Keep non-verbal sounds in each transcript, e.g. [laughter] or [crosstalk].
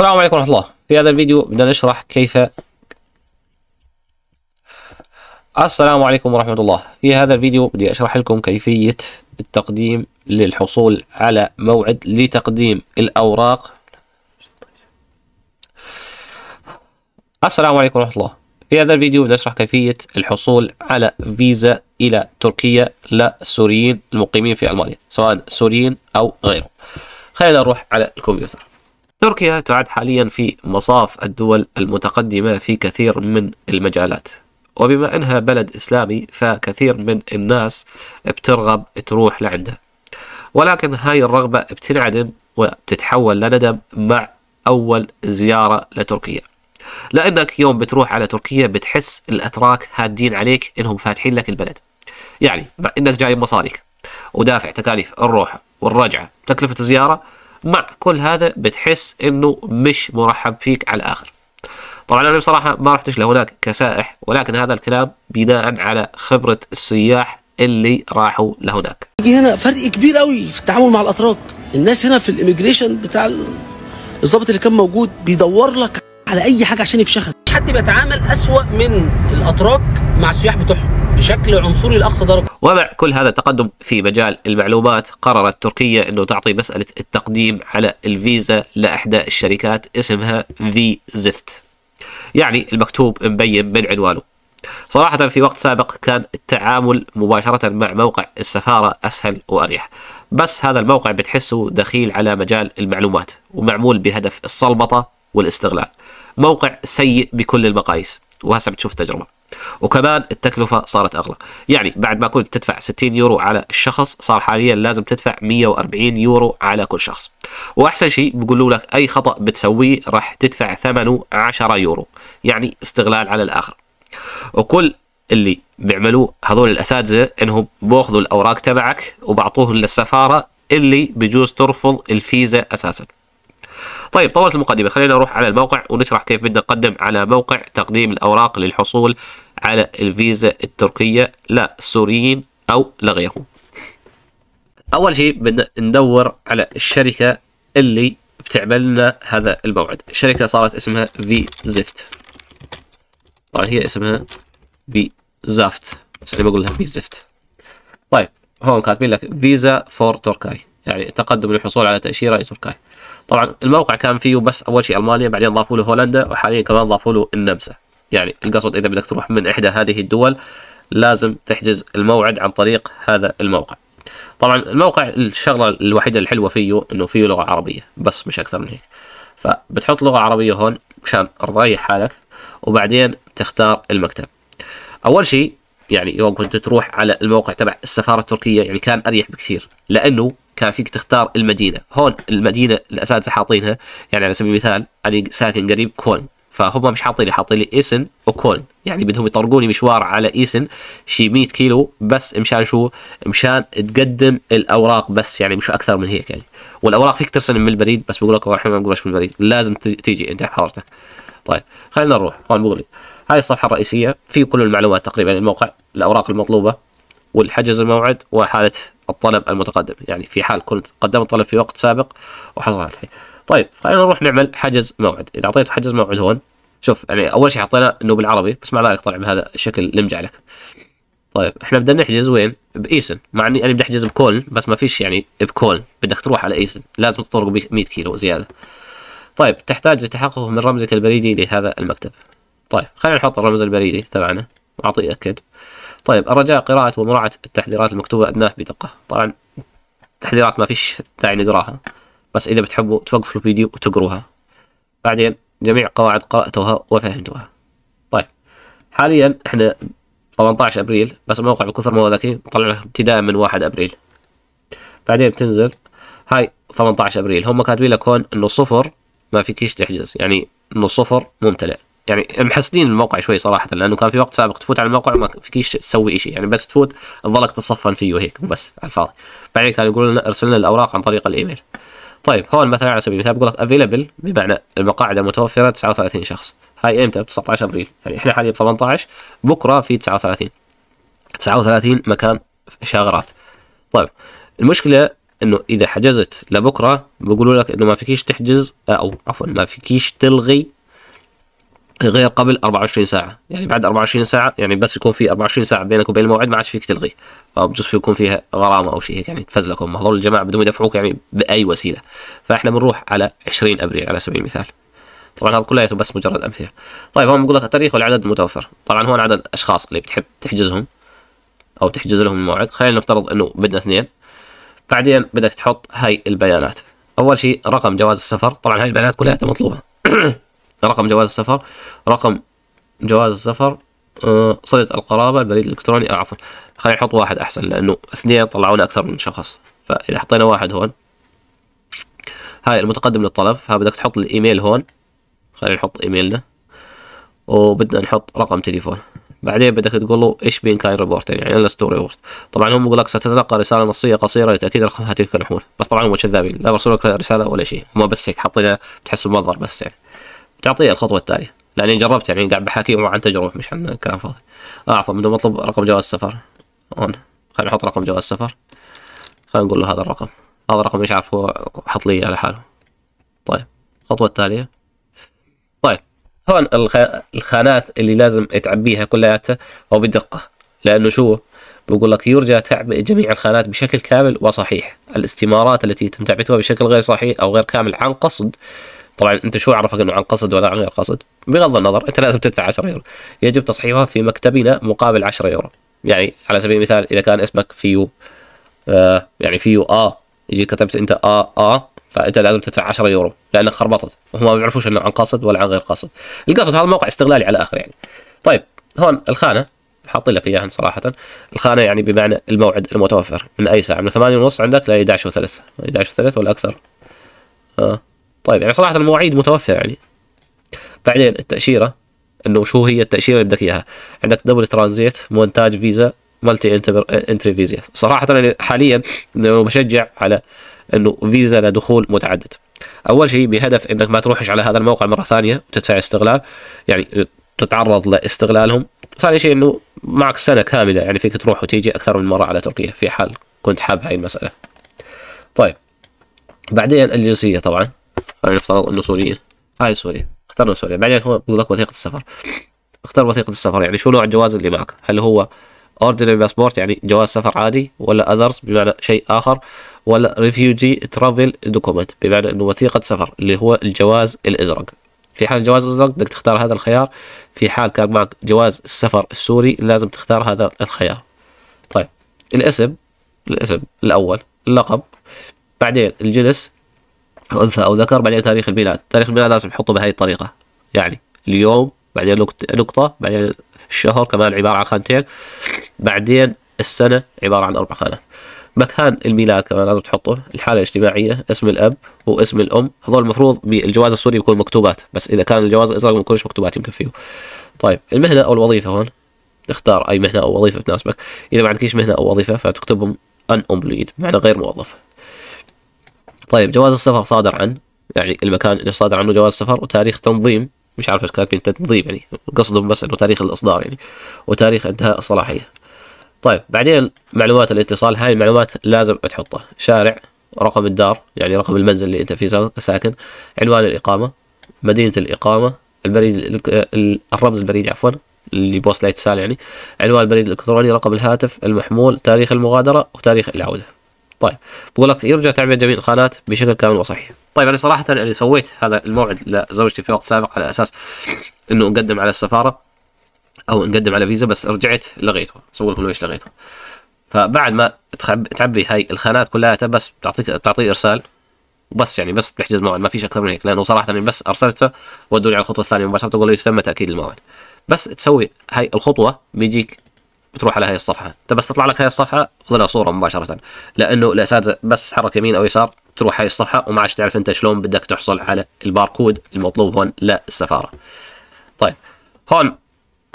السلام عليكم ورحمة الله في هذا الفيديو بدنا نشرح كيف السلام عليكم ورحمة الله في هذا الفيديو بدي أشرح لكم كيفية التقديم للحصول على موعد لتقديم الأوراق السلام عليكم ورحمة الله في هذا الفيديو أشرح كيفية الحصول على فيزا إلى تركيا للسوريين المقيمين في ألمانيا سواء سوريين أو غيرهم خلينا نروح على الكمبيوتر تركيا تعد حاليا في مصاف الدول المتقدمة في كثير من المجالات وبما أنها بلد إسلامي فكثير من الناس بترغب تروح لعندها ولكن هاي الرغبة بتنعدم وبتتحول لندم مع أول زيارة لتركيا لأنك يوم بتروح على تركيا بتحس الأتراك هادين عليك إنهم فاتحين لك البلد يعني مع إنك جايب مصاريك ودافع تكاليف الروحة والرجعة تكلفة الزيارة مع كل هذا بتحس انه مش مرحب فيك على الاخر طبعا انا بصراحه ما رحتش لهناك كسائح ولكن هذا الكلام بناء على خبره السياح اللي راحوا لهناك هنا فرق كبير قوي في التعامل مع الاتراك الناس هنا في الاميجريشن بتاع الظابط اللي كان موجود بيدور لك على اي حاجه عشان يفشخك حد بيتعامل اسوا من الاتراك مع السياح بتوعهم بشكل عنصري لأقصى درجة ومع كل هذا التقدم في مجال المعلومات قررت تركيا أنه تعطي مسألة التقديم على الفيزا لإحدى الشركات اسمها في زفت يعني المكتوب مبين من عنوانه صراحة في وقت سابق كان التعامل مباشرة مع موقع السفارة أسهل وأريح بس هذا الموقع بتحسه دخيل على مجال المعلومات ومعمول بهدف الصلبطة والاستغلال موقع سيء بكل المقاييس وهسه بتشوف التجربه وكمان التكلفة صارت أغلى يعني بعد ما كنت تدفع 60 يورو على الشخص صار حاليا لازم تدفع 140 يورو على كل شخص وأحسن شيء بيقولوا لك أي خطأ بتسويه راح تدفع ثمنه 10 يورو يعني استغلال على الآخر وكل اللي بيعملوه هذول الأساتذة إنهم بياخذوا الأوراق تبعك وبعطوه للسفارة اللي بجوز ترفض الفيزا أساساً طيب طولت المقدمة خلينا نروح على الموقع ونشرح كيف بدنا نقدم على موقع تقديم الأوراق للحصول على الفيزا التركية لسوريين أو لغيرهم أول شيء بدنا ندور على الشركة اللي بتعمل لنا هذا الموعد الشركة صارت اسمها في زفت طبعا هي اسمها في زافت بس أنا بقول لها في زفت طيب هون كاتبين لك فيزا فور تركاي يعني تقدم للحصول على تأشيرة لتركاي طبعا الموقع كان فيه بس أول شيء ألمانيا بعدين ضافوا له هولندا وحاليا كمان ضافوا له النمسا يعني القصد إذا بدك تروح من إحدى هذه الدول لازم تحجز الموعد عن طريق هذا الموقع طبعا الموقع الشغلة الوحيدة الحلوة فيه إنه فيه لغة عربية بس مش أكثر من هيك فبتحط لغة عربية هون مشان تريح حالك وبعدين تختار المكتب أول شيء يعني يوم كنت تروح على الموقع تبع السفارة التركية يعني كان أريح بكثير لأنه كان فيك تختار المدينة هون المدينة الأساتذة حاطينها يعني على سبيل المثال أنا ساكن قريب كولن فهم مش حاطين لي حاطين لي ايسن وكولن يعني بدهم يطرقوني مشوار على ايسن شي 100 كيلو بس مشان شو مشان تقدم الاوراق بس يعني مش اكثر من هيك يعني والاوراق فيك ترسل من البريد بس بقول لك احنا ما بنقولش من البريد لازم تيجي انت حضرتك طيب خلينا نروح هون بقول لي هاي الصفحه الرئيسيه في كل المعلومات تقريبا الموقع الاوراق المطلوبه والحجز الموعد وحاله الطلب المتقدم يعني في حال كنت قدمت طلب في وقت سابق وحصل الحين طيب خلينا نروح نعمل حجز موعد اذا اعطيت حجز موعد هون شوف يعني اول شيء حطينا انه بالعربي بس مع ذلك طلع بهذا الشكل المجع لك طيب احنا بدنا نحجز وين بايسن مع اني انا بدي احجز بكولن بس ما فيش يعني بكولن بدك تروح على ايسن لازم تطرق 100 كيلو زياده طيب تحتاج لتحقق من رمزك البريدي لهذا المكتب طيب خلينا نحط الرمز البريدي تبعنا واعطيه اكد طيب الرجاء قراءة ومراعاة التحذيرات المكتوبة أدناه بدقة طبعا التحذيرات ما فيش داعي نقراها بس إذا بتحبوا توقفوا الفيديو وتقروها بعدين جميع قواعد قرأتها وفهمتها طيب حاليا احنا 18 ابريل بس الموقع بكثر ما هو ذكي بطلع له ابتداء من 1 ابريل بعدين بتنزل هاي 18 ابريل هم كاتبين لك هون انه صفر ما فيكيش تحجز يعني انه صفر ممتلئ يعني محسنين الموقع شوي صراحه لانه كان في وقت سابق تفوت على الموقع وما فيكيش تسوي شيء يعني بس تفوت تظلك تصفن فيه وهيك بس على الفاضي بعدين كانوا يقولوا لنا ارسل لنا الاوراق عن طريق الايميل طيب هون مثلا على سبيل المثال بقول لك افيلبل بمعنى المقاعد المتوفره 39 شخص هاي امتى ب 19 ابريل يعني احنا حاليا ب 18 بكره في 39 39 مكان شغرات طيب المشكله انه اذا حجزت لبكره بيقولوا لك انه ما فيكيش تحجز او عفوا ما فيكيش تلغي غير قبل 24 ساعة يعني بعد 24 ساعة يعني بس يكون في 24 ساعة بينك وبين الموعد ما عادش فيك تلغيه فبجوز يكون فيها غرامة أو شيء هيك يعني تفزلكم هذول الجماعة بدهم يدفعوك يعني بأي وسيلة فإحنا بنروح على 20 أبريل على سبيل المثال طبعا هذا كلياته بس مجرد أمثلة طيب هون بقول لك التاريخ والعدد المتوفر طبعا هون عدد الأشخاص اللي بتحب تحجزهم أو تحجز لهم الموعد خلينا نفترض إنه بدنا اثنين بعدين بدك تحط هاي البيانات أول شيء رقم جواز السفر طبعا هاي البيانات كلها مطلوبة [clears throat] رقم جواز السفر رقم جواز السفر آه، صلة القرابة البريد الإلكتروني عفوا خلينا نحط واحد أحسن لأنه اثنين طلعونا أكثر من شخص فإذا حطينا واحد هون هاي المتقدم للطلب ها بدك تحط الإيميل هون خلينا نحط إيميلنا وبدنا نحط رقم تليفون بعدين بدك تقول له ايش بين كاين ريبورت يعني انا ستوري ريبورت طبعا هم بيقول لك ستتلقى رساله نصيه قصيره لتاكيد رقم هاتفك المحمول بس طبعا هم كذابين لا برسلوا لك رساله ولا شيء هم بس هيك حاطينها بتحس بمنظر بس يعني تعطيه الخطوه التاليه لاني جربت يعني قاعد بحاكيهم عن تجربه مش عن كلام فاضي آه عفوا بدون مطلب رقم جواز السفر هون خلينا نحط رقم جواز السفر خلينا نقول له هذا الرقم هذا الرقم مش عارف هو حط لي على حاله طيب الخطوه التاليه طيب هون الخانات اللي لازم تعبيها كلياتها وبدقه بدقه لانه شو بقول لك يرجى تعبئة جميع الخانات بشكل كامل وصحيح الاستمارات التي تم تعبئتها بشكل غير صحيح او غير كامل عن قصد طبعا انت شو عرفك انه عن قصد ولا عن غير قصد بغض النظر انت لازم تدفع 10 يورو يجب تصحيحها في مكتبنا مقابل 10 يورو يعني على سبيل المثال اذا كان اسمك فيو آه يعني فيو اه يجي كتبت انت اه اه فانت لازم تدفع 10 يورو لانك خربطت وهم ما بيعرفوش انه عن قصد ولا عن غير قصد القصد هذا موقع استغلالي على الاخر يعني طيب هون الخانه حاطين لك اياها صراحه الخانه يعني بمعنى الموعد المتوفر من اي ساعه من 8 ونص عندك ل 11 وثلث 11 وثلث ولا اكثر اه طيب يعني صراحه المواعيد متوفره يعني بعدين التاشيره انه شو هي التاشيره اللي بدك اياها عندك دبل ترانزيت مونتاج فيزا مالتي انتري فيزا صراحه انا يعني حاليا لو بشجع على انه فيزا لدخول متعدد اول شيء بهدف انك ما تروحش على هذا الموقع مره ثانيه وتدفع استغلال يعني تتعرض لاستغلالهم ثاني شيء انه معك سنه كامله يعني فيك تروح وتيجي اكثر من مره على تركيا في حال كنت حاب هاي المساله طيب بعدين الجنسيه طبعا خلينا نفترض انه سوريين هاي سوريا اخترنا سوريا بعدين هو بيقول لك وثيقه السفر اختار وثيقه السفر يعني شو نوع الجواز اللي معك هل هو اوردينري باسبورت يعني جواز سفر عادي ولا اذرز بمعنى شيء اخر ولا ريفيوجي ترافل دوكومنت بمعنى انه وثيقه سفر اللي هو الجواز الازرق في حال الجواز الازرق بدك تختار هذا الخيار في حال كان معك جواز السفر السوري لازم تختار هذا الخيار طيب الاسم الاسم الاول اللقب بعدين الجنس أنثى أو ذكر بعدين تاريخ الميلاد تاريخ الميلاد لازم نحطه بهذه الطريقة يعني اليوم بعدين نقطة بعدين الشهر كمان عبارة عن خانتين بعدين السنة عبارة عن أربع خانات مكان الميلاد كمان لازم تحطه الحالة الاجتماعية اسم الأب واسم الأم هذول المفروض بالجواز السوري بيكون مكتوبات بس إذا كان الجواز الأزرق ما يكونش مكتوبات يمكن فيه طيب المهنة أو الوظيفة هون تختار أي مهنة أو وظيفة تناسبك إذا ما عندكش مهنة أو وظيفة فتكتبهم ان امبليد معنى غير موظف طيب جواز السفر صادر عن يعني المكان اللي صادر عنه جواز السفر وتاريخ تنظيم مش عارف ايش كاتبين تنظيم يعني قصدهم بس انه تاريخ الاصدار يعني وتاريخ انتهاء الصلاحيه طيب بعدين معلومات الاتصال هاي المعلومات لازم تحطها شارع رقم الدار يعني رقم المنزل اللي انت فيه ساكن عنوان الاقامه مدينه الاقامه البريد الرمز البريدي عفوا اللي بوصله اتصال يعني عنوان البريد الالكتروني رقم الهاتف المحمول تاريخ المغادره وتاريخ العوده طيب بقول لك يرجع تعبئة جميع الخانات بشكل كامل وصحيح طيب انا صراحه اللي سويت هذا الموعد لزوجتي في وقت سابق على اساس انه اقدم على السفاره او نقدم على فيزا بس رجعت لغيته اصور لكم ليش لغيته فبعد ما تعبي هاي الخانات كلها بس بتعطيك بتعطيه ارسال وبس يعني بس بحجز موعد ما فيش اكثر من هيك لانه صراحه يعني بس ارسلته ودوني على الخطوه الثانيه مباشره تقول لي تم تاكيد الموعد بس تسوي هاي الخطوه بيجيك تروح على هاي الصفحه طيب بس تطلع لك هاي الصفحه خذ لها صوره مباشره لانه الاساتذه بس حرك يمين او يسار تروح هاي الصفحه وما عادش تعرف انت شلون بدك تحصل على الباركود المطلوب هون للسفاره طيب هون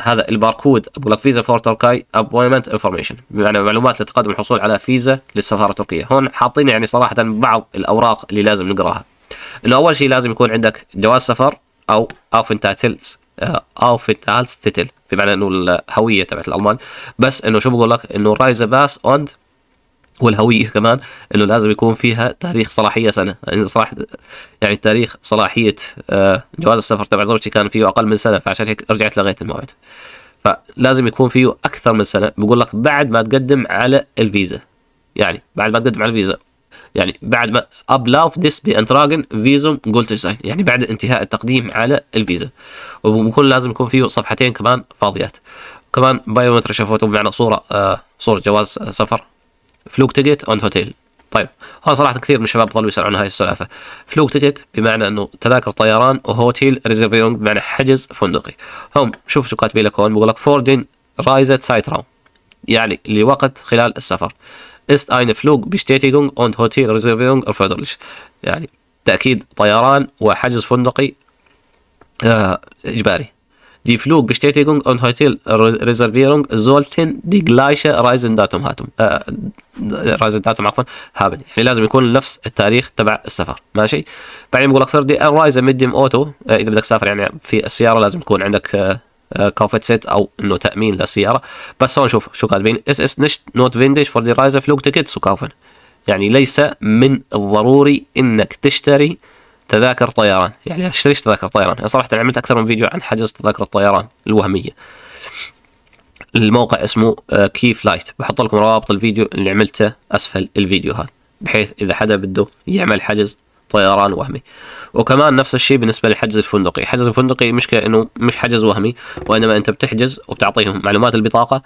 هذا الباركود بقول لك فيزا فور تركي ابوينمنت انفورميشن بمعنى معلومات لتقدم الحصول على فيزا للسفاره التركيه هون حاطين يعني صراحه بعض الاوراق اللي لازم نقراها انه اول شيء لازم يكون عندك جواز سفر او اوفنتاتلز آه، في بمعنى انه الهويه تبعت الالمان بس انه شو بقول لك انه رايز باس اوند والهويه كمان انه لازم يكون فيها تاريخ صلاحيه سنه يعني صراحه يعني تاريخ صلاحيه آه، جواز السفر تبع زوجتي كان فيه اقل من سنه فعشان هيك رجعت لغيت الموعد فلازم يكون فيه اكثر من سنه بقول لك بعد ما تقدم على الفيزا يعني بعد ما تقدم على الفيزا يعني بعد ما ابلاوف ديس بانتراجن فيزوم جولتج ساين يعني بعد انتهاء التقديم على الفيزا وبكون لازم يكون فيه صفحتين كمان فاضيات كمان بايومتر شافوته بمعنى صوره آه صوره جواز سفر فلوك تيكت اون هوتيل طيب هون صراحه كثير من الشباب ظلوا يسالون عن هاي السلافه فلوك تيكت بمعنى انه تذاكر طيران وهوتيل ريزرفيرون بمعنى حجز فندقي هم شوف شو كاتبين لك هون بقول لك فوردين رايزت سايت يعني لوقت خلال السفر ist eine Flugbestätigung und Hotelreservierung erforderlich. يعني تأكيد طيران وحجز فندقي إجباري. Die Flugbestätigung und Hotelreservierung sollten die gleiche Reisendatum haben. Reisendatum عفوا haben. يعني لازم يكون نفس التاريخ تبع السفر، ماشي؟ بعدين بقول لك فردي الرايزة ميديم اوتو إذا بدك تسافر يعني في السيارة لازم يكون عندك آه، كوفيت سيت او انه تامين للسياره بس هون شوف شو كاتبين اس اس نشت نوت فينديش فور دي رايزه فلوج تيكتس وكافن يعني ليس من الضروري انك تشتري تذاكر طيران يعني تشتريش تذاكر طيران انا صراحه عملت اكثر من فيديو عن حجز تذاكر الطيران الوهميه الموقع اسمه آه، كي فلايت بحط لكم روابط الفيديو اللي عملته اسفل الفيديو هذا بحيث اذا حدا بده يعمل حجز الطيران وهمي وكمان نفس الشيء بالنسبه للحجز الفندقي حجز الفندقي مشكله انه مش حجز وهمي وانما انت بتحجز وبتعطيهم معلومات البطاقه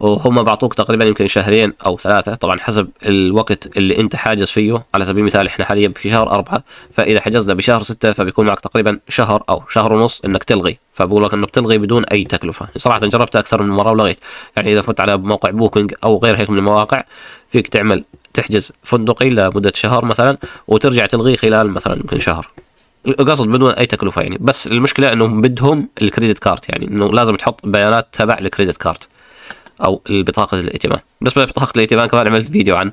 وهم بعطوك تقريبا يمكن شهرين او ثلاثه طبعا حسب الوقت اللي انت حاجز فيه على سبيل المثال احنا حاليا في شهر أربعة فاذا حجزنا بشهر ستة فبيكون معك تقريبا شهر او شهر ونص انك تلغي فبقول لك انه بتلغي بدون اي تكلفه يعني صراحه جربت اكثر من مره ولغيت يعني اذا فت على موقع بوكينج او غير هيك من المواقع فيك تعمل تحجز فندقي لمده شهر مثلا وترجع تلغيه خلال مثلا يمكن شهر قصد بدون اي تكلفه يعني بس المشكله انهم بدهم الكريدت كارت يعني انه لازم تحط بيانات تبع الكريدت كارت او بطاقه الائتمان بالنسبه لبطاقه الائتمان كمان عملت فيديو عن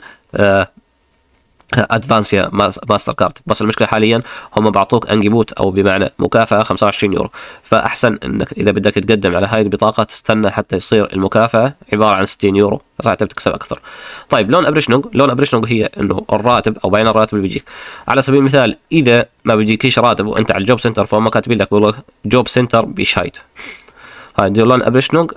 ادفانسيا آه، ماستر كارد بس المشكله حاليا هم بعطوك انجبوت او بمعنى مكافاه 25 يورو فاحسن انك اذا بدك تقدم على هاي البطاقه تستنى حتى يصير المكافاه عباره عن 60 يورو حتى بتكسب اكثر طيب لون ابريشنج لون ابريشنج هي انه الراتب او بين الراتب اللي بيجيك على سبيل المثال اذا ما بيجيكيش راتب وانت على الجوب سنتر فهم كاتبين لك لك جوب سنتر بيشايت هاي لون ابريشنج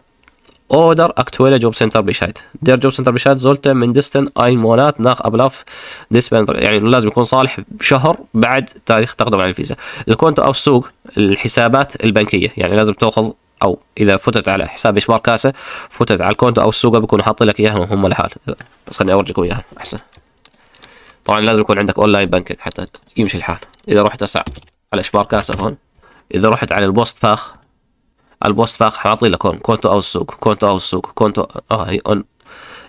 اكتويلا جوب سنتر aktuelle دير جوب سنتر Jobcenter زولت من ديستن اي مولات ناخ ابلاف des يعني لازم يكون صالح بشهر بعد تاريخ تقدم على الفيزا. إذا كنت أو السوق الحسابات البنكية يعني لازم تأخذ أو إذا فتت على حساب إشبار كاسة فتت على الكونت أو السوق بيكون حاطين لك إياها هم لحال بس خليني أورجيكم إياها أحسن. طبعا لازم يكون عندك أونلاين بنكينج حتى يمشي الحال. إذا رحت هسه على إشبار كاسة هون إذا رحت على البوست فاخ البوست فاق حاطي لك كونتو او السوق كونتو او السوق كونتو اه هي اون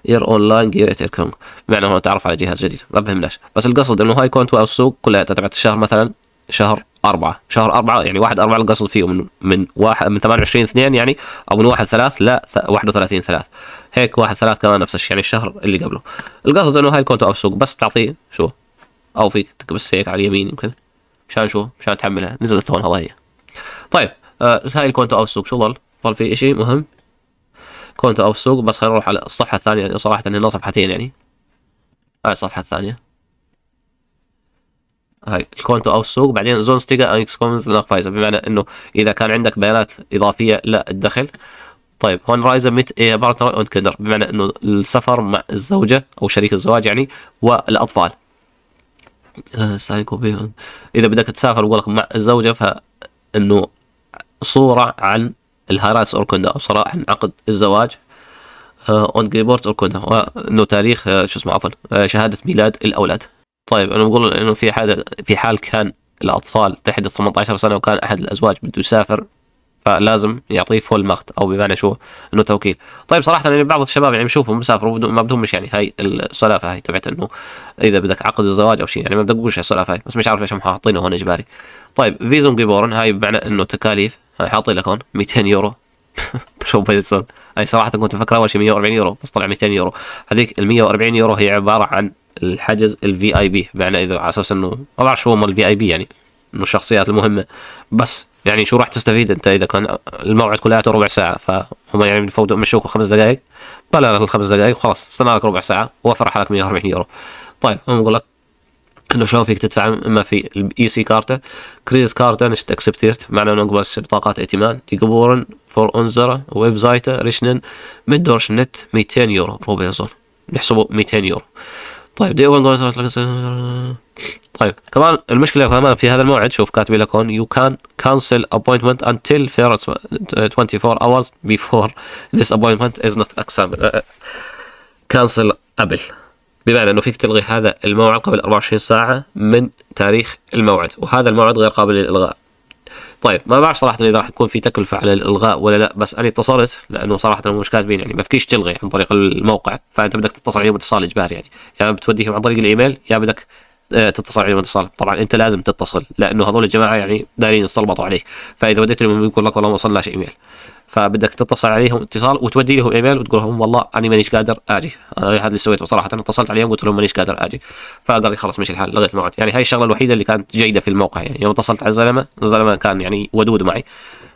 ير اون لاين جير اتركم معنى هو تعرف على جهاز جديد ما بهمناش بس القصد انه هاي كونتو او السوق كلها تبعت الشهر مثلا شهر أربعة شهر أربعة يعني واحد أربعة القصد فيه من من واحد من 28 اثنين يعني أو من واحد ثلاث لا 31 ثلاث هيك واحد ثلاث كمان نفس الشيء يعني الشهر اللي قبله القصد انه هاي كونتو او سوق بس تعطيه شو او فيك بس هيك على اليمين يمكن مشان شو مشان تحملها نزلت هون هواية طيب آه هاي الكونتو او السوق شو ظل؟ ظل في شيء مهم كونتو او السوق بس خلينا نروح على الصفحه الثانيه يعني صراحه هنا صفحتين يعني هاي الصفحه الثانيه هاي الكونتو او السوق بعدين زون ستيكر انكس كومنز فايزر بمعنى انه اذا كان عندك بيانات اضافيه للدخل طيب هون ميت إيه بارتنر اون كندر بمعنى انه السفر مع الزوجه او شريك الزواج يعني والاطفال آه، اذا بدك تسافر بقول لك مع الزوجه فانه صورة عن الهراس أوركوندا أو صراحة عن عقد الزواج اون آه، جيبورت أوركوندا إنه تاريخ آه، شو اسمه عفوا آه، شهادة ميلاد الأولاد طيب أنا بقول إنه في حال في حال كان الأطفال تحت 18 سنة وكان أحد الأزواج بده يسافر فلازم يعطيه فول مخت او بمعنى شو انه توكيل طيب صراحه يعني بعض الشباب يعني بشوفهم مسافر ما بدهم مش يعني هاي السلافه هاي تبعت انه اذا بدك عقد الزواج او شيء يعني ما بدك تقولش السلافه هاي بس مش عارف ليش هم حاطينه هون اجباري طيب فيزون جيبورن هاي بمعنى انه تكاليف حاطي لك هون 200 يورو موبايل [laughs] سون اي صراحه كنت مفكر اول شيء 140 يورو بس طلع 200 يورو هذيك ال 140 يورو هي عباره عن الحجز الفي اي بي بمعنى اذا على اساس انه ما بعرف شو هم الفي اي بي يعني انه الشخصيات المهمه بس يعني شو راح تستفيد انت اذا كان الموعد كلياته ربع ساعه فهم يعني بفوتوا مشوك خمس دقائق بلا الخمس دقائق وخلاص استنى لك ربع ساعه وفر حالك 140 يورو طيب هم يقول لك انه شلون فيك تدفع اما في الاي سي e كارته كريدت كارته نشت اكسبتيرت معنى انه نقبل بطاقات ائتمان يقبورن فور انزرا ويب زايتا ريشنن من دورش نت 200 يورو برو بيزون نحسبه 200 يورو طيب دي 1 طيب كمان المشكله كمان في هذا الموعد شوف كاتبين لك هون يو كان كانسل ابوينتمنت until 24 hours before this ابوينتمنت is not examined أه، أه، cancel قبل بمعنى أنه فيك تلغي هذا الموعد قبل 24 ساعة من تاريخ الموعد وهذا الموعد غير قابل للإلغاء طيب ما بعرف صراحة إذا راح تكون في تكلفة على الإلغاء ولا لا بس أنا اتصلت لأنه صراحة هم مش كاتبين يعني ما فيكش تلغي عن طريق الموقع فأنت بدك تتصل عليهم اتصال إجباري يعني يا يعني بتوديهم عن طريق الإيميل يا بدك آه، تتصل عليهم اتصال طبعا انت لازم تتصل لانه هذول الجماعه يعني دايرين يستلبطوا عليك فاذا وديت لهم يقول لك والله ما وصلناش ايميل فبدك تتصل عليهم اتصال وتودي لهم ايميل وتقول لهم والله انا مانيش قادر اجي انا هذا اللي سويته صراحه أنا اتصلت عليهم قلت لهم مانيش قادر اجي فقال لي خلاص مش الحال لغيت الموعد يعني هاي الشغله الوحيده اللي كانت جيده في الموقع يعني يوم اتصلت على الزلمه الزلمه كان يعني ودود معي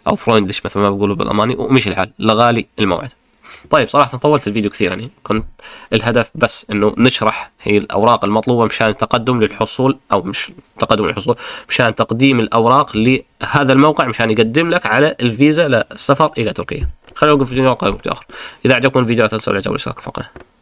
او فرويندش مثل ما بقولوا بالاماني ومش الحال لغالي الموعد طيب صراحه طولت الفيديو كثير يعني كنت الهدف بس انه نشرح هي الاوراق المطلوبه مشان التقدم للحصول او مش تقدم للحصول مشان تقديم الاوراق لهذا الموقع مشان يقدم لك على الفيزا للسفر الى تركيا خلينا نوقف فيديو اخر اذا عجبكم الفيديو لا تنسوا الاعجاب والاشتراك في القناه